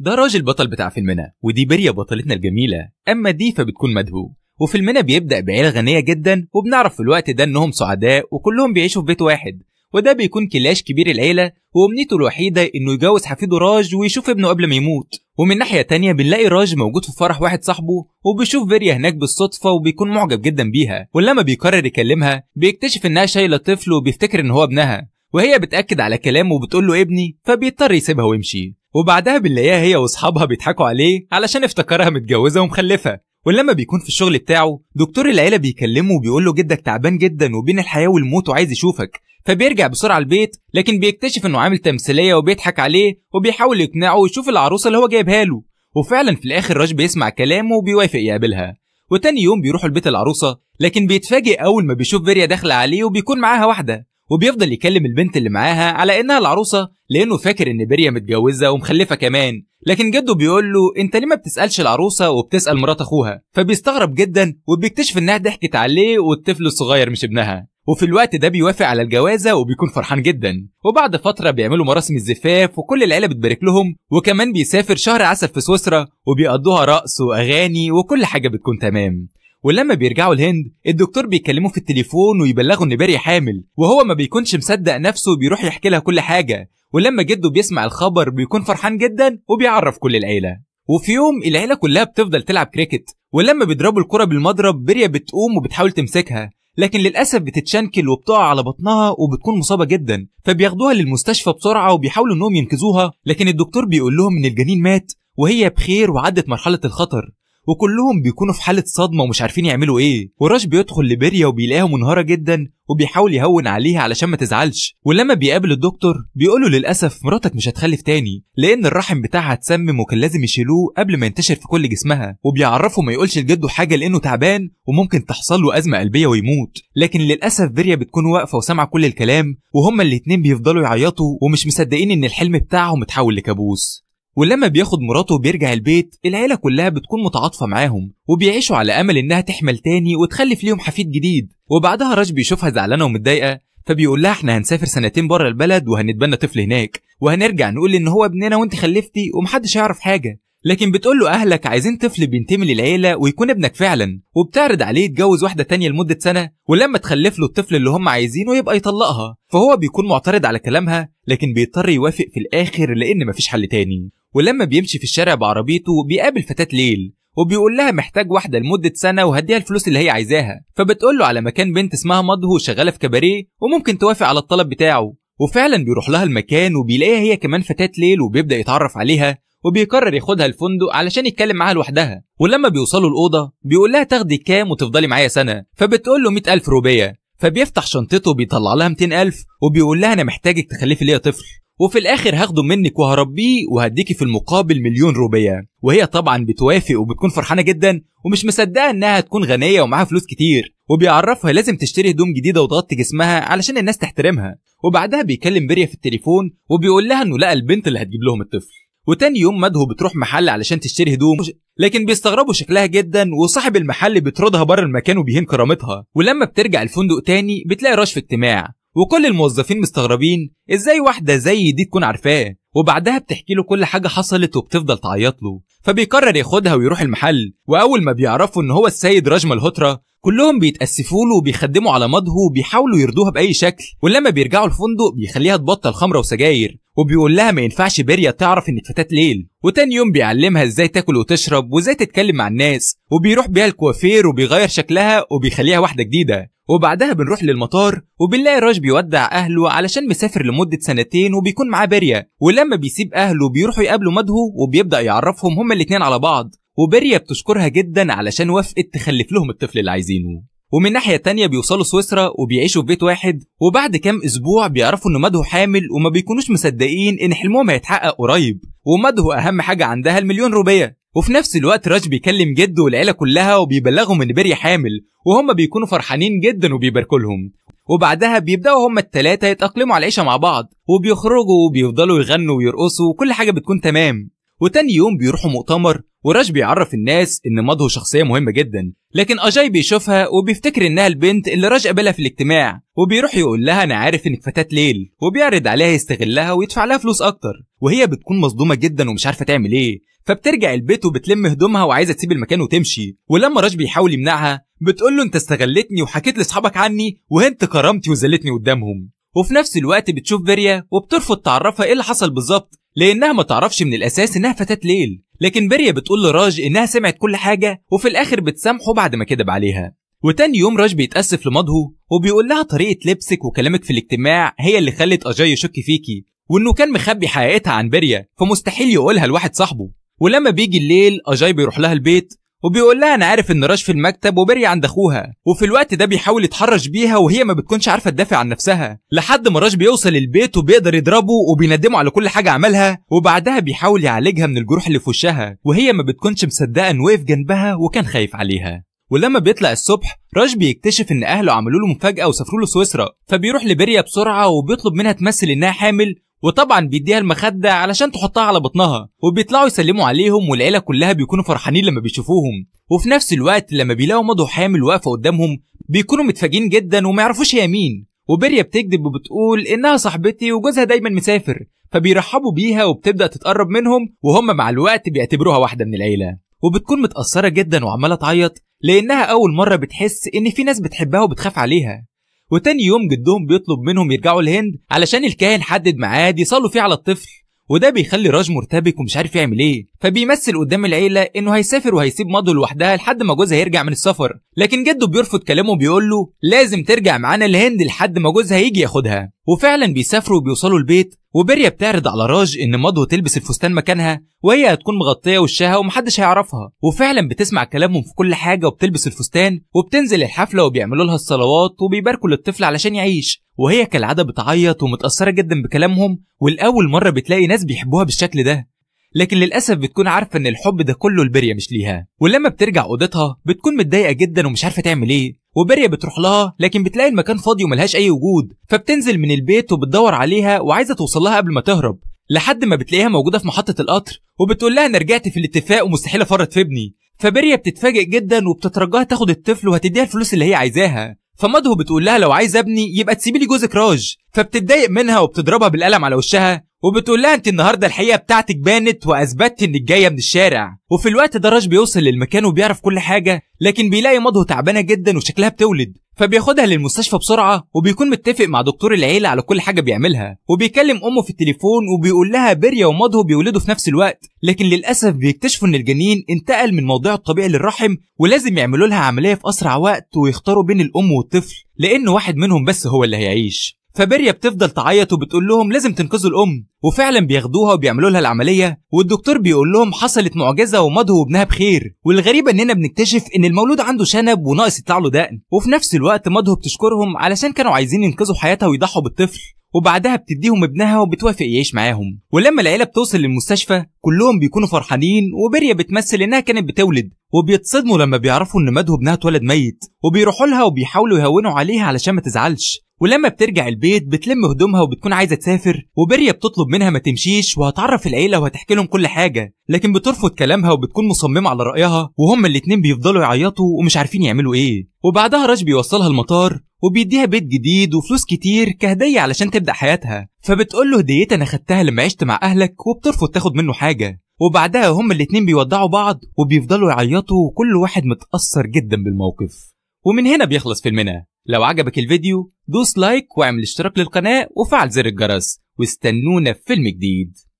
ده راجل بطل بتاع فيلمنا ودي بريا بطلتنا الجميلة أما دي فبتكون مدهو وفيلمنا بيبدأ بعيلة غنية جدا وبنعرف في الوقت ده إنهم سعداء وكلهم بيعيشوا في بيت واحد وده بيكون كلاش كبير العيلة وأمنيته الوحيدة إنه يجوز حفيده راج ويشوف ابنه قبل ما يموت ومن ناحية تانية بنلاقي راج موجود في فرح واحد صاحبه وبيشوف بيريا هناك بالصدفة وبيكون معجب جدا بيها ولما بيقرر يكلمها بيكتشف إنها شايلة طفل وبيفتكر إن هو ابنها وهي بتأكد على كلامه وبتقول له ابني فبيضطر يسيبها ويمشي وبعدها بنلاقيها هي واصحابها بيضحكوا عليه علشان افتكرها متجوزه ومخلفه ولما بيكون في الشغل بتاعه دكتور العيله بيكلمه وبيقول له جدك تعبان جدا وبين الحياه والموت وعايز يشوفك فبيرجع بسرعه البيت لكن بيكتشف انه عامل تمثيليه وبيضحك عليه وبيحاول يقنعه ويشوف العروسه اللي هو جايبها له وفعلا في الاخر راج بيسمع كلامه وبيوافق يقابلها وتاني يوم بيروحوا لبيت العروسه لكن بيتفاجئ اول ما بيشوف فيريا داخله عليه وبيكون معاها واحده وبيفضل يكلم البنت اللي معاها على انها العروسه لانه فاكر ان بيريا متجوزه ومخلفه كمان لكن جده بيقول له انت ليه ما بتسالش العروسه وبتسال مرات اخوها فبيستغرب جدا وبيكتشف انها ضحكت عليه والطفل الصغير مش ابنها وفي الوقت ده بيوافق على الجوازه وبيكون فرحان جدا وبعد فتره بيعملوا مراسم الزفاف وكل العيله بتبارك لهم وكمان بيسافر شهر عسل في سويسرا وبيقضوها رقص واغاني وكل حاجه بتكون تمام ولما بيرجعوا الهند الدكتور بيكلمه في التليفون ويبلغه ان باري حامل وهو ما بيكونش مصدق نفسه بيروح يحكي لها كل حاجه ولما جده بيسمع الخبر بيكون فرحان جدا وبيعرف كل العيله وفي يوم العيله كلها بتفضل تلعب كريكت ولما بيضربوا الكره بالمضرب بيريا بتقوم وبتحاول تمسكها لكن للاسف بتتشنكل وبتقع على بطنها وبتكون مصابه جدا فبياخدوها للمستشفى بسرعه وبيحاولوا انهم ينقذوها لكن الدكتور بيقول لهم ان الجنين مات وهي بخير وعدت مرحله الخطر وكلهم بيكونوا في حاله صدمه ومش عارفين يعملوا ايه وراش بيدخل لبيريا وبيلاقيها منهاره جدا وبيحاول يهون عليها علشان ما تزعلش ولما بيقابل الدكتور بيقوله للاسف مراتك مش هتخلف تاني لان الرحم بتاعها اتسمم وكان لازم يشيلوه قبل ما ينتشر في كل جسمها وبيعرفه ما يقولش لجده حاجه لانه تعبان وممكن تحصل له ازمه قلبيه ويموت لكن للاسف بيريا بتكون واقفه وسامعه كل الكلام وهما الاتنين بيفضلوا يعيطوا ومش مصدقين ان الحلم بتاعهم اتحول لكابوس ولما بياخد مراته وبيرجع البيت العيلة كلها بتكون متعاطفة معاهم وبيعيشوا على أمل إنها تحمل تاني وتخلف ليهم حفيد جديد وبعدها راج بيشوفها زعلانة ومتضايقة فبيقول لها احنا هنسافر سنتين بره البلد وهنتبنى طفل هناك وهنرجع نقول ان هو ابننا وانت خلفتي ومحدش هيعرف حاجه لكن بتقول له اهلك عايزين طفل بينتمي للعيله ويكون ابنك فعلا وبتعرض عليه يتجوز واحده تانية لمده سنه ولما تخلف له الطفل اللي هم عايزينه يبقى يطلقها فهو بيكون معترض على كلامها لكن بيضطر يوافق في الاخر لان مفيش حل تاني ولما بيمشي في الشارع بعربيته بيقابل فتاة ليل وبيقول لها محتاج واحدة لمدة سنة وهديها الفلوس اللي هي عايزاها فبتقول له على مكان بنت اسمها مضه شغالة في كباريه وممكن توافق على الطلب بتاعه وفعلا بيروح لها المكان وبيلاقيها هي كمان فتاة ليل وبيبدأ يتعرف عليها وبيقرر ياخدها الفندق علشان يتكلم معاها لوحدها ولما بيوصلوا الأوضة بيقول لها تاخدي كام وتفضلي معايا سنة فبتقول له 100000 روبية فبيفتح شنطته وبيطلع لها 200000 وبيقول لها أنا محتاجك تخلفي ليا طفل وفي الاخر هاخده منك وهربيه وهديكي في المقابل مليون روبيه وهي طبعا بتوافق وبتكون فرحانه جدا ومش مصدقه انها تكون غنيه ومعاها فلوس كتير وبيعرفها لازم تشتري هدوم جديده وتغطي جسمها علشان الناس تحترمها وبعدها بيكلم بيريا في التليفون وبيقول لها انه لقى البنت اللي هتجيب لهم الطفل وتاني يوم مدهو بتروح محل علشان تشتري هدوم لكن بيستغربوا شكلها جدا وصاحب المحل بيطردها بره المكان وبيهين كرامتها ولما بترجع الفندق تاني بتلاقي رش في اجتماع وكل الموظفين مستغربين ازاي واحده زي دي تكون عارفاه وبعدها بتحكي له كل حاجه حصلت وبتفضل تعيط له فبيقرر ياخدها ويروح المحل واول ما بيعرفوا ان هو السيد رجم الهترة كلهم بيتاسفوا له وبيخدموا على مضه وبيحاولوا يردوها باي شكل ولما بيرجعوا الفندق بيخليها تبطل خمره وسجاير وبيقول لها ما ينفعش بيريا تعرف انك فتاه ليل وتاني يوم بيعلمها ازاي تاكل وتشرب وازاي تتكلم مع الناس وبيروح بيها الكوافير وبيغير شكلها وبيخليها واحده جديده وبعدها بنروح للمطار وبنلاقي راش بيودع اهله علشان مسافر لمده سنتين وبيكون معاه بريا ولما بيسيب اهله بيروحوا يقابلوا مدهو وبيبدا يعرفهم هما الاتنين على بعض وبريا بتشكرها جدا علشان وافقت تخلف لهم الطفل اللي عايزينه ومن ناحية تانية بيوصلوا سويسرا وبيعيشوا في بيت واحد وبعد كام أسبوع بيعرفوا إن مدهو حامل وما بيكونوش مصدقين إن حلمهم هيتحقق قريب ومدهو أهم حاجة عندها المليون روبية وفي نفس الوقت راج بيكلم جده والعيله كلها وبيبلغهم ان بيري حامل وهم بيكونوا فرحانين جدا وبيباركوا لهم وبعدها بيبداوا هم الثلاثه يتأقلموا على العيشة مع بعض وبيخرجوا وبيفضلوا يغنوا ويرقصوا وكل حاجة بتكون تمام وتاني يوم بيروحوا مؤتمر وراش بيعرف الناس ان مضه شخصية مهمة جدا لكن أجاي بيشوفها وبيفتكر انها البنت اللي راج قابلها في الاجتماع وبيروح يقول لها انا عارف انك فتاة ليل وبيعرض عليها يستغلها ويدفع لها فلوس اكتر وهي بتكون مصدومة جدا ومش عارفة تعمل ايه فبترجع البيت وبتلم هدومها وعايزه تسيب المكان وتمشي ولما راش بيحاول يمنعها بتقول له انت استغلتني وحكيت لاصحابك عني وهنت كرامتي وذلتني قدامهم وفي نفس الوقت بتشوف فيريا وبترفض تعرفها ايه اللي حصل بالظبط لانها ما تعرفش من الاساس انها فتاه ليل لكن بيريا بتقول لراج انها سمعت كل حاجه وفي الاخر بتسامحه بعد ما كذب عليها وتاني يوم راج بيتأسف لمضه وبيقول لها طريقة لبسك وكلامك في الاجتماع هي اللي خلت أجاي يشك فيكي وإنه كان مخبي حقيقتها عن بيريا فمستحيل يقولها لواحد صاحبه ولما بيجي الليل أجاي بيروح لها البيت وبيقول لها انا عارف ان راش في المكتب وبري عند اخوها وفي الوقت ده بيحاول يتحرش بيها وهي ما بتكونش عارفه تدافع عن نفسها لحد ما راش بيوصل البيت وبيقدر يضربه وبيندمه على كل حاجه عملها وبعدها بيحاول يعالجها من الجروح اللي في وشها وهي ما بتكونش مصدقه ان وقف جنبها وكان خايف عليها ولما بيطلع الصبح راش بيكتشف ان اهله عملوا له مفاجاه وسافروا له سويسرا فبيروح لبريا بسرعه وبيطلب منها تمثل انها حامل وطبعا بيديها المخدة علشان تحطها على بطنها وبيطلعوا يسلموا عليهم والعيلة كلها بيكونوا فرحانين لما بيشوفوهم وفي نفس الوقت لما بيلاقوا مضو حامل واقفة قدامهم بيكونوا متفاجئين جدا وما يعرفوش هي مين وبيريا بتكذب وبتقول انها صاحبتي وجوزها دايما مسافر فبيرحبوا بيها وبتبدا تتقرب منهم وهم مع الوقت بيعتبروها واحده من العيله وبتكون متاثره جدا وعماله تعيط لانها اول مره بتحس ان في ناس بتحبها وبتخاف عليها وتاني يوم جدهم بيطلب منهم يرجعوا الهند علشان الكاهن حدد ميعاد يصلوا فيه على الطفل وده بيخلي راج مرتبك ومش عارف يعمل ايه فبيمثل قدام العيله انه هيسافر وهيسيب ماضه لوحدها لحد ما جوزها يرجع من السفر لكن جده بيرفض كلامه بيقول له لازم ترجع معانا الهند لحد ما جوزها يجي ياخدها وفعلا بيسافروا وبيوصلوا البيت وبريا بتعرض على راج ان مضوة تلبس الفستان مكانها وهي هتكون مغطيه وشها ومحدش هيعرفها وفعلا بتسمع كلامهم في كل حاجه وبتلبس الفستان وبتنزل الحفله وبيعملوا لها الصلوات وبيباركوا للطفل علشان يعيش وهي كالعاده بتعيط ومتاثره جدا بكلامهم والاول مره بتلاقي ناس بيحبوها بالشكل ده لكن للأسف بتكون عارفة إن الحب ده كله لبريا مش ليها ولما بترجع أوضتها بتكون متضايقة جدا ومش عارفة تعمل إيه وبريا بتروح لها لكن بتلاقي المكان فاضي وملهاش أي وجود فبتنزل من البيت وبتدور عليها وعايزة توصل لها قبل ما تهرب لحد ما بتلاقيها موجودة في محطة القطر وبتقول لها أنا رجعت في الاتفاق ومستحيل أفرط في ابني فبريا بتتفاجئ جدا وبتترجاها تاخد الطفل وهتديها الفلوس اللي هي عايزاها فمضهو بتقول لها لو عايز ابني يبقى تسيبي لي جوزك راج فبتتضايق منها وبتضربها بالقلم على وشها وبتقول لها انت النهارده الحقيقه بتاعتك بانت واثبتت انك جايه من الشارع وفي الوقت ده راج بيوصل للمكان وبيعرف كل حاجه لكن بيلاقي مضهو تعبانه جدا وشكلها بتولد فبياخدها للمستشفى بسرعه وبيكون متفق مع دكتور العيله على كل حاجه بيعملها وبيكلم امه في التليفون وبيقول لها بيريا ومضه بيولدوا في نفس الوقت لكن للاسف بيكتشفوا ان الجنين انتقل من موضعه الطبيعي للرحم ولازم يعملوا لها عمليه في اسرع وقت ويختاروا بين الام والطفل لان واحد منهم بس هو اللي هيعيش فبريا بتفضل تعيط وبتقول لهم لازم تنقذوا الام وفعلا بياخدوها وبيعملوا لها العمليه والدكتور بيقول لهم حصلت معجزه ومضوا وابنها بخير والغريبه اننا بنكتشف ان المولود عنده شنب وناقص يطلع له دقن وفي نفس الوقت مضوا بتشكرهم علشان كانوا عايزين ينقذوا حياتها ويضحوا بالطفل وبعدها بتديهم ابنها وبتوافق يعيش معاهم ولما العيله بتوصل للمستشفى كلهم بيكونوا فرحانين وبريا بتمثل انها كانت بتولد وبيتصدموا لما بيعرفوا ان مدهو ابنها اتولد ميت وبيروحوا لها وبيحاولوا يهونوا عليها علشان ما تزعلش ولما بترجع البيت بتلم هدومها وبتكون عايزه تسافر وبريا بتطلب منها ما تمشيش وهتعرف العيله وهتحكي لهم كل حاجه لكن بترفض كلامها وبتكون مصممه على رايها وهما الاثنين بيفضلوا يعيطوا ومش عارفين يعملوا ايه وبعدها راش بيوصلها المطار وبيديها بيت جديد وفلوس كتير كهديه علشان تبدا حياتها فبتقول له هديتي انا خدتها لما عشت مع اهلك وبترفض تاخد منه حاجه وبعدها هما الاثنين بيودعوا بعض وبيفضلوا يعيطوا وكل واحد متاثر جدا بالموقف ومن هنا بيخلص فيلمنا لو عجبك الفيديو دوس لايك واعمل اشتراك للقناة وفعل زر الجرس واستنونا في فيلم جديد